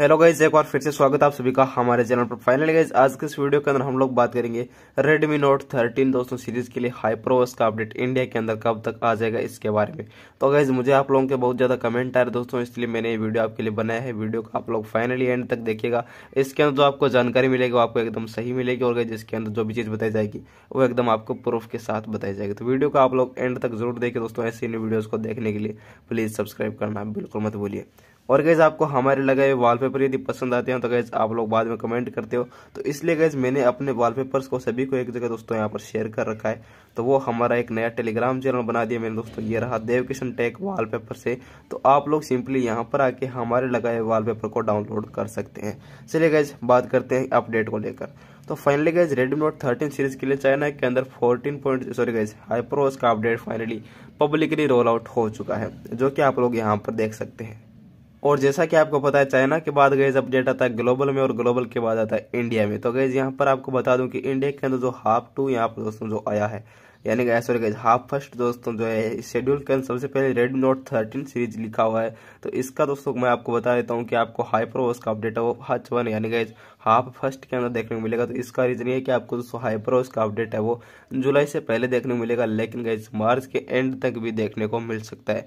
hello guys एक बार फिर से स्वागत आप सभी का हमारे चैनल पर फाइनली गाइज आज के इस वीडियो के अंदर हम लोग बात करेंगे Redmi Note 13 दोस्तों सीरीज के लिए हाइप्रोस का अपडेट इंडिया के अंदर कब तक आ जाएगा इसके बारे में तो गाइज मुझे आप लोगों के बहुत ज़्यादा कमेंट आ रहे दोस्तों इसलिए मैंने ये वीडियो आपके लिए बनाया है वीडियो को आप लोग फाइनली एंड तक देखिएगा इसके अंदर जो आपको जानकारी मिलेगी वो आपको एकदम सही मिलेगी और गाइज इसके अंदर जो भी चीज़ बताई जाएगी वो एकदम आपको प्रूफ के साथ बताई जाएगी तो वीडियो को आप लोग एंड तक जरूर देखिए दोस्तों ऐसी इन वीडियोज़ को देखने के लिए प्लीज़ सब्सक्राइब करना बिल्कुल मत भूलिए और गैज़ आपको हमारे लगाए वॉलपेपर यदि पसंद आते हैं तो गैज़ आप लोग बाद में कमेंट करते हो तो इसलिए गैज़ मैंने अपने वॉलपेपर्स को सभी को एक जगह दोस्तों यहाँ पर शेयर कर रखा है तो वो हमारा एक नया टेलीग्राम चैनल बना दिया मैंने दोस्तों ये रहा देवकिशन टेक पेपर से तो आप लोग सिंपली यहाँ पर आके हमारे लगाए पेपर को डाउनलोड कर सकते हैं चलिए गैज बात करते हैं अपडेट को लेकर तो finally guys Redmi note thirteen series के लिए चाइना के अंदर fourteen point sorry guys HyperOS का update finally publicly roll out हो चुका है जो कि आप लोग यहाँ पर देख सकते हैं और जैसा कि आपको पता है चाइना के बाद गैज अपडेट आता है ग्लोबल में और ग्लोबल के बाद आता है इंडिया में तो गए यहाँ पर आपको बता दूं कि इंडिया के अंदर जो हाफ टू यहाँ पर दोस्तों जो आया है यानी कि ऐसा रहेगा हाफ फर्स्ट दोस्तों जो है शेड्यूल के सबसे पहले रेड नोट थर्टीन सीरीज लिखा हुआ है तो इसका दोस्तों मैं आपको बता देता हूँ कि आपको हाइपर ओस का अपडेट है वो हच वन यानी कि हाफ फर्स्ट के अंदर देखने को मिलेगा तो इसका रीजन ये कि आपको दोस्तों हाइपर ओस का अपडेट है वो जुलाई से पहले देखने को मिलेगा लेकिन गैज मार्च के एंड तक भी देखने को मिल सकता है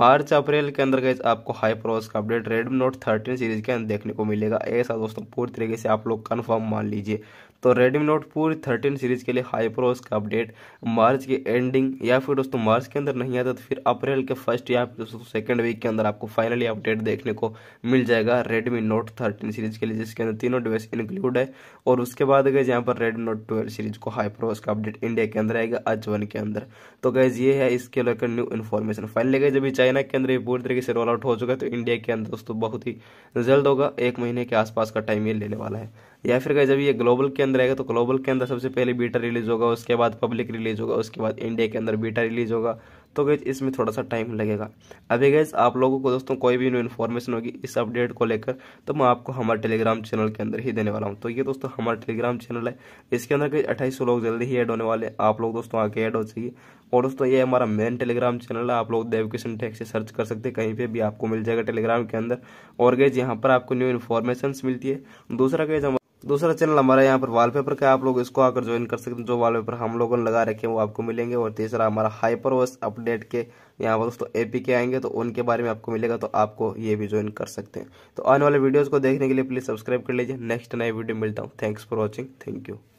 मार्च अप्रैल के अंदर गैज आपको हाइपर ओस का update red note thirteen series के अंदर देखने को मिलेगा ऐसा दोस्तों पूरी तरीके से आप लोग कन्फर्म मान लीजिए तो रेडमी नोट पूरी थर्टीन सीरीज़ के लिए हाईप्रोस का अपडेट मार्च के एंडिंग या फिर दोस्तों मार्च के अंदर नहीं आता तो फिर अप्रैल के फर्स्ट या फिर दोस्तों सेकेंड वीक के अंदर आपको फाइनली अपडेट देखने को मिल जाएगा रेडमी नोट थर्टीन सीरीज़ के लिए जिसके अंदर तीनों डिवाइस इंक्लूड है और उसके बाद गए यहाँ पर रेडमी नोट ट्वेल्व सीरीज़ को हाईप्रोस का अपडेट इंडिया के अंदर आएगा आज वन के अंदर तो गैज ये है इसके लेकर न्यू इन्फॉर्मेशन फाइनली गए जब चाइना के अंदर ये पूरी तरीके से रोल आउट हो चुका है तो इंडिया के अंदर दोस्तों बहुत ही जल्द होगा एक महीने के आसपास का टाइम ये लेने वाला है या फिर गए जब ये ग्लोबल के अंदर आएगा तो ग्लोबल के अंदर सबसे पहले बीटा रिलीज होगा उसके बाद पब्लिक रिलीज होगा उसके बाद इंडिया के अंदर बीटा रिलीज होगा तो गैज इसमें थोड़ा सा टाइम लगेगा अभी गैज आप लोगों को दोस्तों कोई भी न्यू इन्फॉर्मेशन होगी इस अपडेट को लेकर तो मैं आपको हमारे टेलीग्राम चैनल के अंदर ही देने वाला हूँ तो ये दोस्तों हमारा टेलीग्राम चैनल है इसके अंदर कहीं अट्ठाईस लोग जल्दी ही ऐड होने वाले आप लोग दोस्तों आके ऐड हो जाइए और दोस्तों ये हमारा मेन टेलीग्राम चैनल है आप लोग देव किशन टैक्स से सर्च कर सकते हैं कहीं पे भी आपको मिल जाएगा टेलीग्राम के अंदर और गैज यहाँ पर आपको न्यू इन्फॉर्मेशन मिलती है दूसरा गैज दूसरा चैनल हमारा यहाँ पर वॉलपेपर का आप लोग इसको आकर ज्वाइन कर सकते हैं जो वॉलपेपर हम लोगों ने लगा रखे हैं वो आपको मिलेंगे और तीसरा हमारा हाइपर वॉस अपडेट के यहाँ पर दोस्तों एपी के आएंगे तो उनके बारे में आपको मिलेगा तो आपको ये भी ज्वाइन कर सकते हैं तो आने वाले वीडियोज़ को देखने के लिए प्लीज़ सब्सक्राइब कर लीजिए नेक्स्ट नए वीडियो मिलता हूँ thanks for watching thank you